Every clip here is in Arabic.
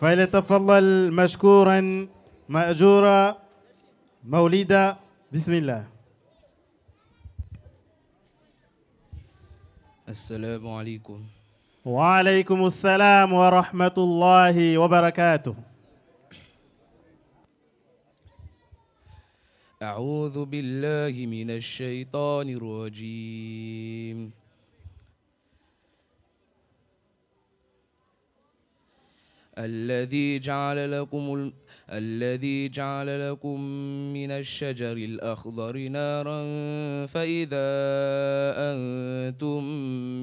فليتفضل مشكورا مأجورا مولدا بسم الله السلام عليكم وعليكم السلام ورحمة الله وبركاته أعوذ بالله من الشيطان الرجيم الذي جعل لكم الذي جعل لكم من الشجر الأخضر نارا فإذا أنتم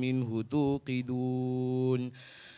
منه توقدون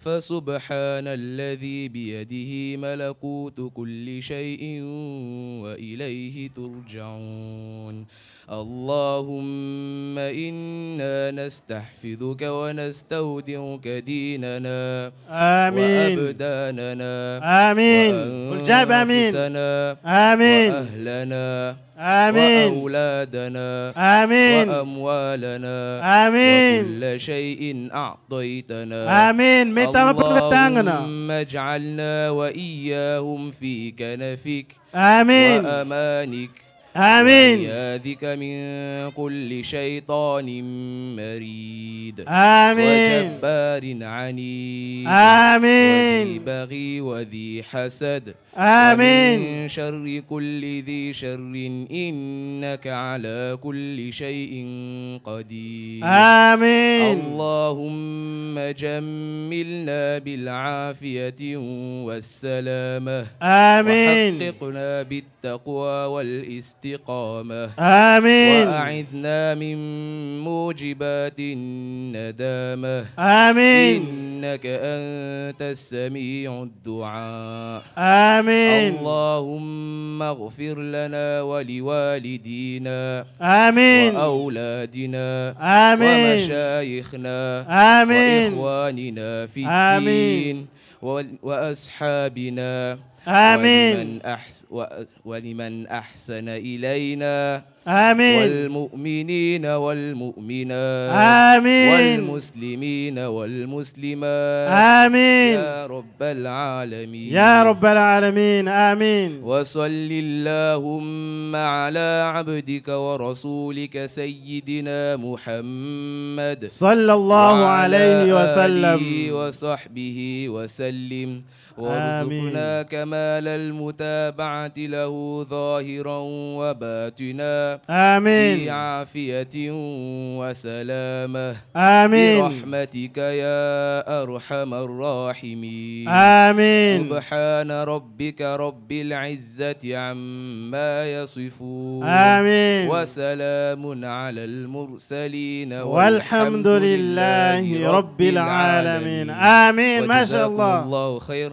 فسبحان الذي بيده ملكوت كل شيء وإليه ترجعون اللهم إنا نستحفظك ونستودعك ديننا آمين وأبداننا آمين والجاب آمين آمين وأهلنا آمين وأولادنا آمين وأموالنا آمين وكل شيء أعطيتنا آمين اللهم اجعلنا وإياهم في كنفك آمين وأمانك آمين بيادك من كل شيطان مريد آمين وجبار عنيد آمين وذي بغي وذي حسد آمين ومن شر كل ذي شر إنك على كل شيء قدير آمين اللهم اللهم جملنا بالعافية والسلامة آمين وحققنا بالتقوى والاستقامة آمين وأعذنا من موجبات الندامة آمين إنك أنت السميع الدعاء آمين اللهم اغفر لنا ولوالدينا آمين وأولادنا آمين ومشايخنا آمين وإخواننا في الدين آمين وأصحابنا آمين ولمن, أحس ولمن أحسن إلينا آمين والمؤمنين والمؤمنات آمين والمسلمين والمسلمات آمين يا رب العالمين يا رب العالمين آمين وصل اللهم على عبدك ورسولك سيدنا محمد صلى الله عليه وسلم وصحبه وسلم وارزقنا كمال المتابعة له ظاهرا وباتنا آمين في عافية وسلامة آمين برحمتك يا أرحم الراحمين آمين سبحان ربك رب العزة عما يصفون آمين وسلام على المرسلين والحمد لله رب العالمين آمين ما شاء الله الله خير